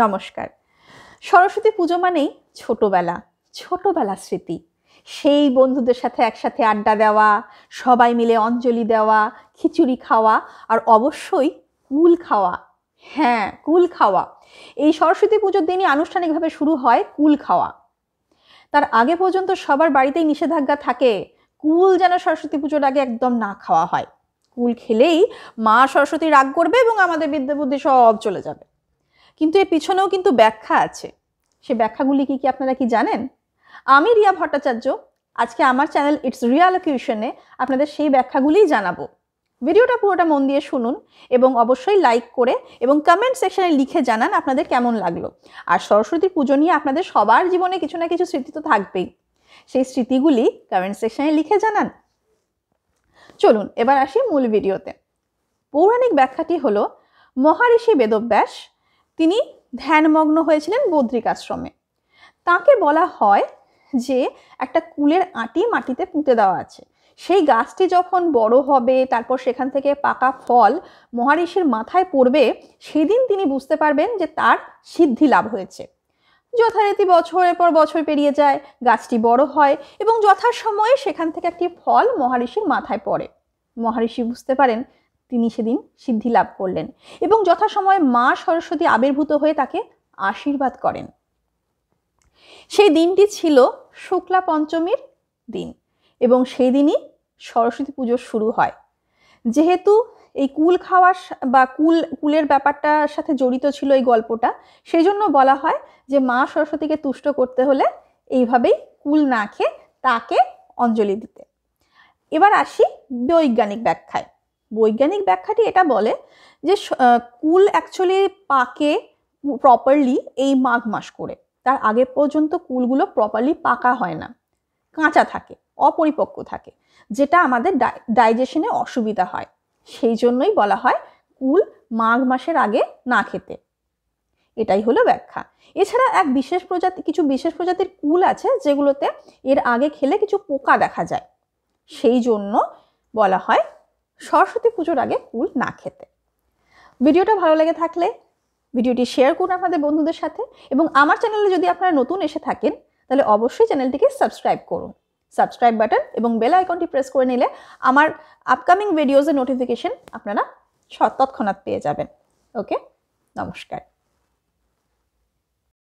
নমস্কার সরস্বতী পুজো মানেই ছোটবেলা ছোটবেলা স্মৃতি সেই বন্ধুদের সাথে একসাথে আড্ডা দেওয়া সবাই মিলে অঞ্জলি দেওয়া খিচুড়ি খাওয়া আর অবশ্যই কুল খাওয়া হ্যাঁ কুল খাওয়া এই সরস্বতী পুজোর দিনই আনুষ্ঠানিকভাবে শুরু হয় কুল খাওয়া তার আগে পর্যন্ত সবার বাড়িতেই নিষেধাজ্ঞা থাকে কুল যেন সরস্বতী পুজোর আগে একদম না খাওয়া হয় কুল খেলেই মা সরস্বতী রাগ করবে এবং আমাদের বিদ্যাবুদ্ধি বুদ্ধি সব চলে যাবে কিন্তু এর পিছনেও কিন্তু ব্যাখ্যা আছে সে ব্যাখ্যাগুলি কি কি আপনারা কি জানেন আমি রিয়া ভট্টাচার্য আজকে আমার চ্যানেল ইটস কিউশনে আপনাদের সেই ব্যাখ্যাগুলিই জানাবো ভিডিওটা পুরোটা মন দিয়ে শুনুন এবং অবশ্যই লাইক করে এবং কমেন্ট সেকশানে লিখে জানান আপনাদের কেমন লাগলো আর সরস্বতী পুজো নিয়ে আপনাদের সবার জীবনে কিছু না কিছু স্মৃতি তো থাকবেই সেই স্মৃতিগুলি কমেন্ট সেকশানে লিখে জানান চলুন এবার আসি মূল ভিডিওতে পৌরাণিক ব্যাখ্যাটি হলো মহারিষি বেদব্যাস তিনি ধ্যানমগ্ন হয়েছিলেন বদ্রিক আশ্রমে তাকে বলা হয় যে একটা কুলের আটি মাটিতে পুঁতে দেওয়া আছে সেই গাছটি যখন বড় হবে তারপর সেখান থেকে পাকা ফল মহারিষির মাথায় পড়বে সেদিন তিনি বুঝতে পারবেন যে তার সিদ্ধি লাভ হয়েছে যথারীতি বছরের পর বছর পেরিয়ে যায় গাছটি বড় হয় এবং যথাসময়ে সেখান থেকে একটি ফল মহারিষির মাথায় পড়ে মহারিষি বুঝতে পারেন তিনি সেদিন সিদ্ধি লাভ করলেন এবং যথাসময়ে মা সরস্বতী আবির্ভূত হয়ে তাকে আশীর্বাদ করেন সেই দিনটি ছিল শুক্লা পঞ্চমীর দিন এবং সেই দিনই সরস্বতী পুজো শুরু হয় যেহেতু এই কুল খাওয়ার বা কুল কুলের ব্যাপারটার সাথে জড়িত ছিল এই গল্পটা সেই জন্য বলা হয় যে মা সরস্বতীকে তুষ্ট করতে হলে এইভাবেই কুল না খেয়ে তাকে অঞ্জলি দিতে এবার আসি বৈজ্ঞানিক ব্যাখ্যায় বৈজ্ঞানিক ব্যাখ্যাটি এটা বলে যে কুল অ্যাকচুয়ালি পাকে প্রপারলি এই মাঘ মাস করে তার আগে পর্যন্ত কুলগুলো প্রপারলি পাকা হয় না কাঁচা থাকে অপরিপক্ক থাকে যেটা আমাদের ডাইজেশনে অসুবিধা হয় সেই জন্যই বলা হয় কুল মাঘ মাসের আগে না খেতে এটাই হলো ব্যাখ্যা এছাড়া এক বিশেষ প্রজাতি কিছু বিশেষ প্রজাতির কুল আছে যেগুলোতে এর আগে খেলে কিছু পোকা দেখা যায় সেই জন্য বলা হয় সরস্বতী পুজোর আগে কুল না খেতে ভিডিওটা ভালো লেগে থাকলে ভিডিওটি শেয়ার করুন আপনাদের বন্ধুদের সাথে এবং আমার চ্যানেলে যদি আপনারা নতুন এসে থাকেন তাহলে অবশ্যই চ্যানেলটিকে সাবস্ক্রাইব করুন সাবস্ক্রাইব বাটন এবং বেল আইকনটি প্রেস করে নিলে আমার আপকামিং ভিডিওজের নোটিফিকেশন আপনারা তৎক্ষণাৎ পেয়ে যাবেন ওকে নমস্কার